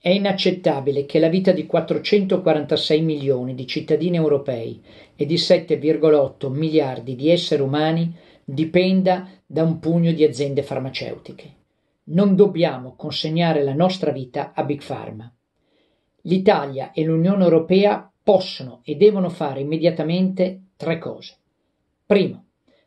È inaccettabile che la vita di 446 milioni di cittadini europei e di 7,8 miliardi di esseri umani dipenda da un pugno di aziende farmaceutiche. Non dobbiamo consegnare la nostra vita a Big Pharma. L'Italia e l'Unione Europea possono e devono fare immediatamente tre cose. Primo,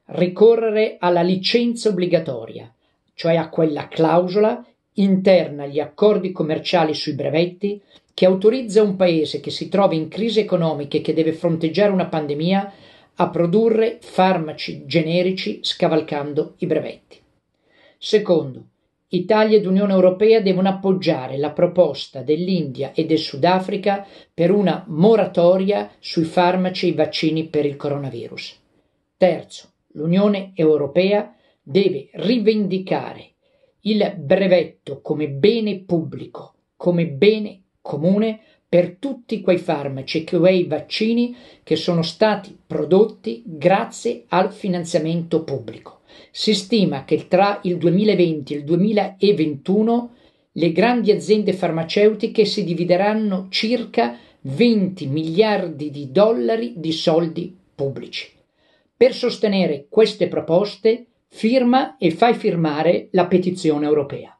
ricorrere alla licenza obbligatoria, cioè a quella clausola che interna gli accordi commerciali sui brevetti, che autorizza un paese che si trova in crisi economica e che deve fronteggiare una pandemia a produrre farmaci generici scavalcando i brevetti. Secondo, Italia ed Unione Europea devono appoggiare la proposta dell'India e del Sudafrica per una moratoria sui farmaci e i vaccini per il coronavirus. Terzo, l'Unione Europea deve rivendicare il brevetto come bene pubblico, come bene comune per tutti quei farmaci e quei vaccini che sono stati prodotti grazie al finanziamento pubblico. Si stima che tra il 2020 e il 2021 le grandi aziende farmaceutiche si divideranno circa 20 miliardi di dollari di soldi pubblici. Per sostenere queste proposte, firma e fai firmare la petizione europea.